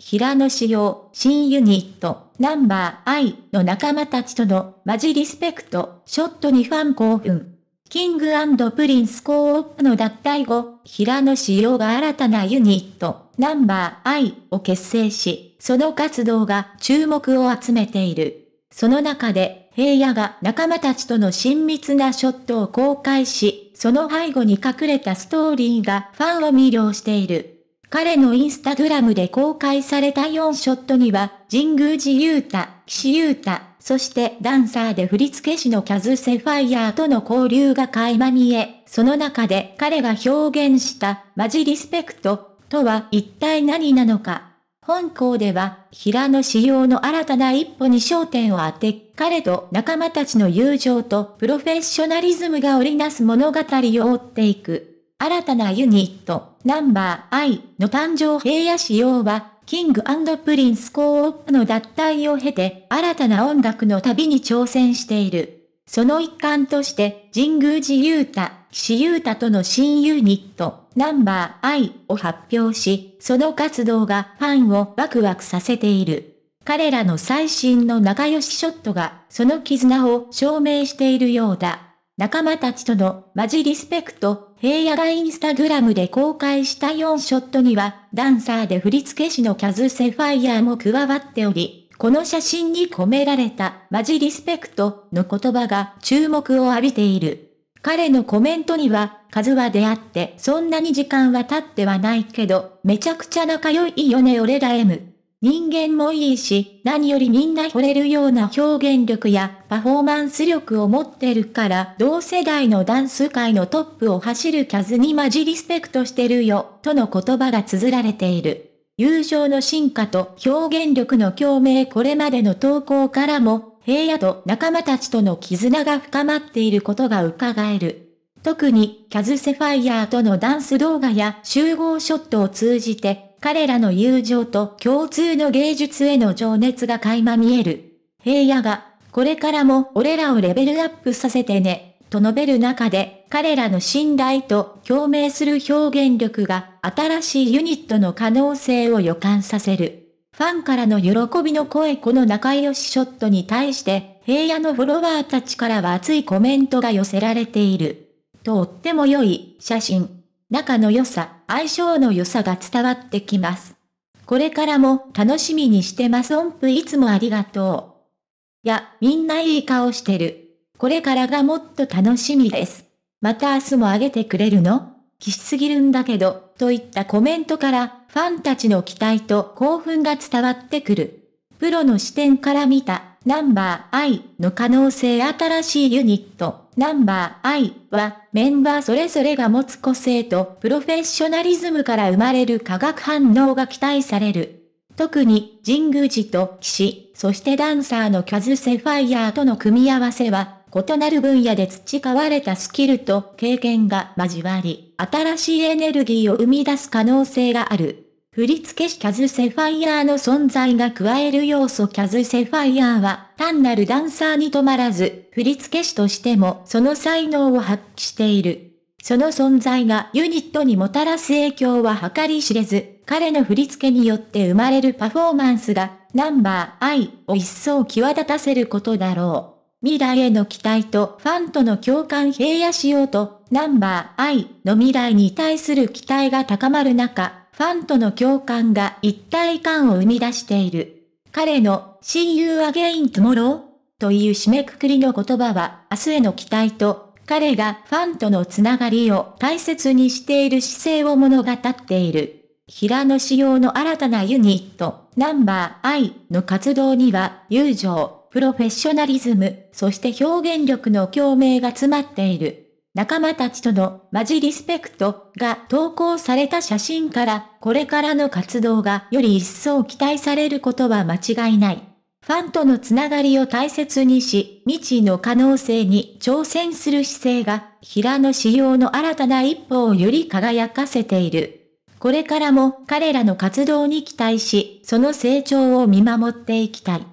平野紫耀、新ユニット、ナンバー I の仲間たちとのマジリスペクト、ショットにファン興奮。キングプリンスコープの脱退後、平野紫耀が新たなユニット、ナンバー I を結成し、その活動が注目を集めている。その中で、平野が仲間たちとの親密なショットを公開し、その背後に隠れたストーリーがファンを魅了している。彼のインスタグラムで公開された4ショットには、神宮寺勇太、岸優太、そしてダンサーで振付師のキャズ・セファイアーとの交流が垣間見え、その中で彼が表現した、マジリスペクト、とは一体何なのか。本校では、平野仕様の新たな一歩に焦点を当て、彼と仲間たちの友情とプロフェッショナリズムが織りなす物語を追っていく。新たなユニット、ナンバー I の誕生平野仕様は、キングプリンスコープの脱退を経て、新たな音楽の旅に挑戦している。その一環として、神宮寺勇太、岸優太との新ユニット、ナンバー I を発表し、その活動がファンをワクワクさせている。彼らの最新の仲良しショットが、その絆を証明しているようだ。仲間たちとのマジリスペクト、平野がインスタグラムで公開した4ショットには、ダンサーで振付師のキャズ・セファイヤーも加わっており、この写真に込められたマジリスペクトの言葉が注目を浴びている。彼のコメントには、数は出会ってそんなに時間は経ってはないけど、めちゃくちゃ仲良いよね俺ら M。人間もいいし、何よりみんな惚れるような表現力やパフォーマンス力を持ってるから、同世代のダンス界のトップを走るキャズにマジリスペクトしてるよ、との言葉が綴られている。友情の進化と表現力の共鳴これまでの投稿からも、平野と仲間たちとの絆が深まっていることが伺える。特に、キャズセファイヤーとのダンス動画や集合ショットを通じて、彼らの友情と共通の芸術への情熱が垣間見える。平野が、これからも俺らをレベルアップさせてね、と述べる中で、彼らの信頼と共鳴する表現力が新しいユニットの可能性を予感させる。ファンからの喜びの声この仲良しショットに対して、平野のフォロワーたちからは熱いコメントが寄せられている。とっても良い写真。仲の良さ、相性の良さが伝わってきます。これからも楽しみにしてます。音符いつもありがとう。いや、みんないい顔してる。これからがもっと楽しみです。また明日もあげてくれるのきしすぎるんだけど、といったコメントから、ファンたちの期待と興奮が伝わってくる。プロの視点から見たナンバー I の可能性新しいユニット、ナンバー I はメンバーそれぞれが持つ個性とプロフェッショナリズムから生まれる化学反応が期待される。特に、神宮寺と騎士、そしてダンサーのキャズセファイヤーとの組み合わせは、異なる分野で培われたスキルと経験が交わり、新しいエネルギーを生み出す可能性がある。振付師キャズ・セファイアーの存在が加える要素キャズ・セファイアーは単なるダンサーに止まらず、振付師としてもその才能を発揮している。その存在がユニットにもたらす影響は計り知れず、彼の振り付けによって生まれるパフォーマンスが、ナンバー I を一層際立たせることだろう。未来への期待とファンとの共感平野しようと、ナンバー I の未来に対する期待が高まる中、ファンとの共感が一体感を生み出している。彼の親友 u again tomorrow という締めくくりの言葉は明日への期待と彼がファンとのつながりを大切にしている姿勢を物語っている。平野仕様の新たなユニット、ナンバー I の活動には、友情、プロフェッショナリズム、そして表現力の共鳴が詰まっている。仲間たちとのマジリスペクトが投稿された写真から、これからの活動がより一層期待されることは間違いない。ファンとのつながりを大切にし、未知の可能性に挑戦する姿勢が、平野仕様の新たな一歩をより輝かせている。これからも彼らの活動に期待し、その成長を見守っていきたい。